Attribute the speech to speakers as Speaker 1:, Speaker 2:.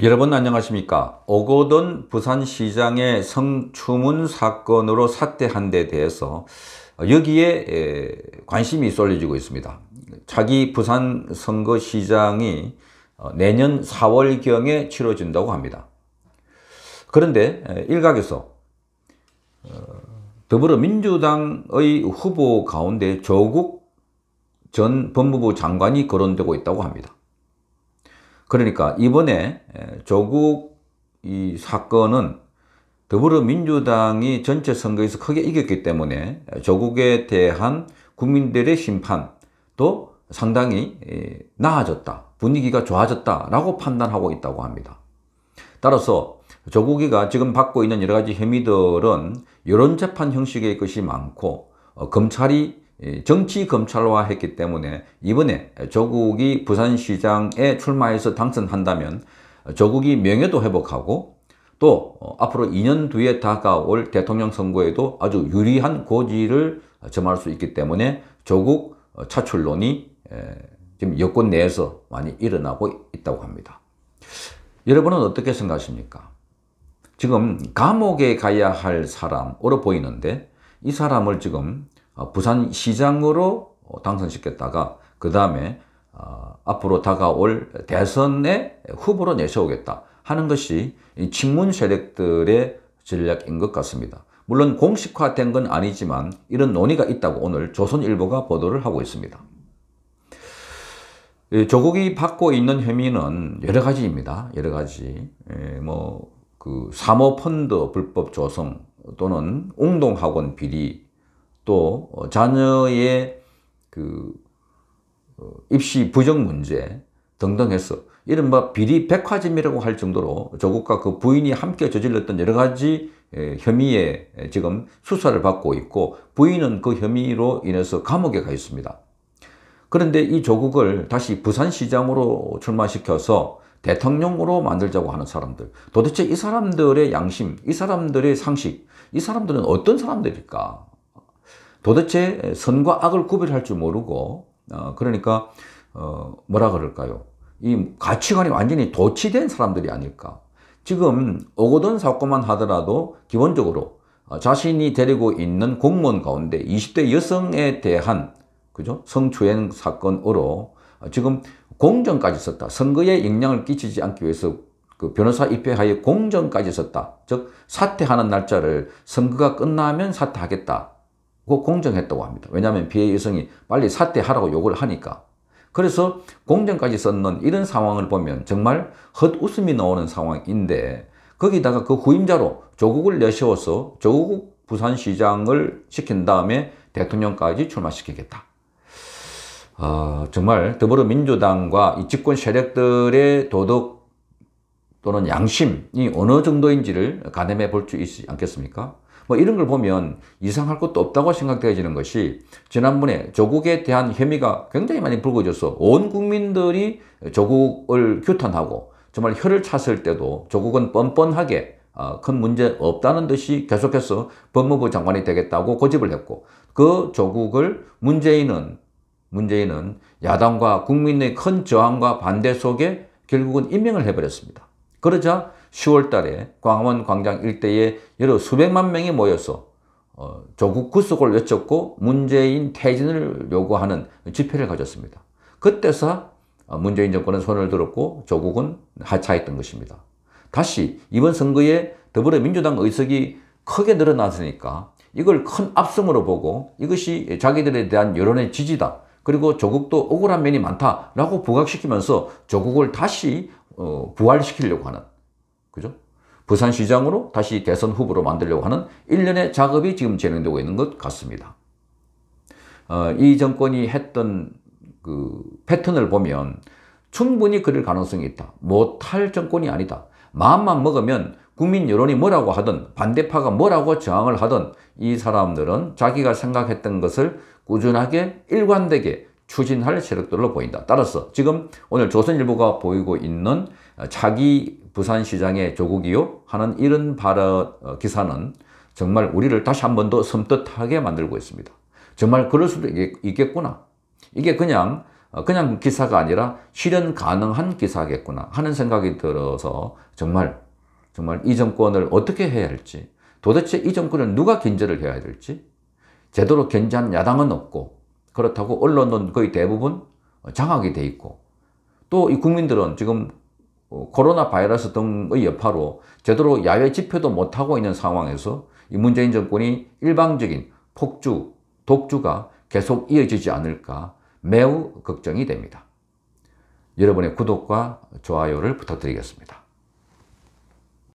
Speaker 1: 여러분 안녕하십니까 오거돈 부산시장의 성추문 사건으로 사퇴한 데 대해서 여기에 관심이 쏠려지고 있습니다 자기 부산 선거시장이 어, 내년 4월경에 치러진다고 합니다 그런데 일각에서 어, 더불어민주당의 후보 가운데 조국 전 법무부 장관이 거론되고 있다고 합니다 그러니까 이번에 조국 이 사건은 더불어민주당이 전체 선거에서 크게 이겼기 때문에 조국에 대한 국민들의 심판도 상당히 나아졌다. 분위기가 좋아졌다라고 판단하고 있다고 합니다. 따라서 조국이가 지금 받고 있는 여러 가지 혐의들은 여론재판 형식의 것이 많고 어, 검찰이 예, 정치 검찰화 했기 때문에 이번에 조국이 부산시장에 출마해서 당선한다면 조국이 명예도 회복하고 또 앞으로 2년 뒤에 다가올 대통령 선거에도 아주 유리한 고지를 점할 수 있기 때문에 조국 차출론이 예, 지금 여권 내에서 많이 일어나고 있다고 합니다. 여러분은 어떻게 생각하십니까? 지금 감옥에 가야 할 사람으로 보이는데 이 사람을 지금 어, 부산시장으로 어, 당선시켰다가 그 다음에 어, 앞으로 다가올 대선에 후보로 내세우겠다 하는 것이 친문 세력들의 전략인 것 같습니다. 물론 공식화된 건 아니지만 이런 논의가 있다고 오늘 조선일보가 보도를 하고 있습니다. 조국이 받고 있는 혐의는 여러 가지입니다. 여러 가지. 예, 뭐, 그, 사모펀드 불법 조성 또는 웅동학원 비리, 또 어, 자녀의 그 어, 입시 부정 문제 등등 해서 이른바 비리 백화점이라고 할 정도로 조국과 그 부인이 함께 저질렀던 여러 가지 혐의에 지금 수사를 받고 있고 부인은 그 혐의로 인해서 감옥에 가 있습니다. 그런데 이 조국을 다시 부산시장으로 출마시켜서 대통령으로 만들자고 하는 사람들 도대체 이 사람들의 양심, 이 사람들의 상식, 이 사람들은 어떤 사람들일까? 도대체 선과 악을 구별할 줄 모르고 어, 그러니까 어, 뭐라 그럴까요? 이 가치관이 완전히 도치된 사람들이 아닐까. 지금 오고돈 사건만 하더라도 기본적으로 어, 자신이 데리고 있는 공무원 가운데 20대 여성에 대한 그죠? 성추행 사건으로 어, 지금 공정까지 썼다. 선거에 영향을 끼치지 않기 위해서 그 변호사 입회하에 공정까지 썼다. 즉 사퇴하는 날짜를 선거가 끝나면 사퇴하겠다. 공정했다고 합니다. 왜냐하면 비 a 여성이 빨리 사퇴하라고 욕을 하니까. 그래서 공정까지 썼는 이런 상황을 보면 정말 헛웃음이 나오는 상황인데 거기다가 그 후임자로 조국을 내세워서 조국 부산시장을 시킨 다음에 대통령까지 출마시키겠다. 어, 정말 더불어민주당과 이 집권 세력들의 도덕 또는 양심이 어느 정도인지를 가늠해 볼 수 있지 않겠습니까? 뭐 이런 걸 보면 이상할 것도 없다고 생각되어지는 것이 지난번에 조국에 대한 혐의가 굉장히 많이 불거져서 온 국민들이 조국을 규탄하고 정말 혀를 찼을 때도 조국은 뻔뻔하게 어, 큰 문제 없다는 듯이 계속해서 법무부 장관이 되겠다고 고집을 했고 그 조국을 문재인은 문재인은 야당과 국민의 큰 저항과 반대 속에 결국은 임명을 해버렸습니다. 그러자 10월 달에 광화문 광장 일대에 여러 수백만 명이 모여서 어, 조국 구속을 외쳤고 문재인 퇴진을 요구하는 집회를 가졌습니다. 그때서 어, 문재인 정권은 손을 들었고 조국은 하차했던 것입니다. 다시 이번 선거에 더불어민주당 의석이 크게 늘어났으니까 이걸 큰 압승으로 보고 이것이 자기들에 대한 여론의 지지다. 그리고 조국도 억울한 면이 많다라고 부각시키면서 조국을 다시 어, 부활시키려고 하는 그죠? 부산시장으로 다시 대선 후보로 만들려고 하는 일련의 작업이 지금 진행되고 있는 것 같습니다. 어, 이 정권이 했던 그 패턴을 보면 충분히 그럴 가능성이 있다. 못할 정권이 아니다. 마음만 먹으면 국민 여론이 뭐라고 하든 반대파가 뭐라고 저항을 하든 이 사람들은 자기가 생각했던 것을 꾸준하게 일관되게 추진할 세력들로 보인다. 따라서 지금 오늘 조선일보가 보이고 있는 자기 부산시장의 조국이요 하는 이런 발언 어, 기사는 정말 우리를 다시 한 번 더 섬뜩하게 만들고 있습니다. 정말 그럴 수도 있겠구나. 이게 그냥 어, 그냥 기사가 아니라 실현 가능한 기사겠구나 하는 생각이 들어서 정말 정말 이 정권을 어떻게 해야 할지 도대체 이 정권을 누가 견제를 해야 될지 제대로 견제한 야당은 없고 그렇다고 언론은 거의 대부분 장악이 돼 있고 또 이 국민들은 지금 어, 코로나 바이러스 등의 여파로 제대로 야외 집회도 못하고 있는 상황에서 이 문재인 정권이 일방적인 폭주, 독주가 계속 이어지지 않을까 매우 걱정이 됩니다. 여러분의 구독과 좋아요를 부탁드리겠습니다.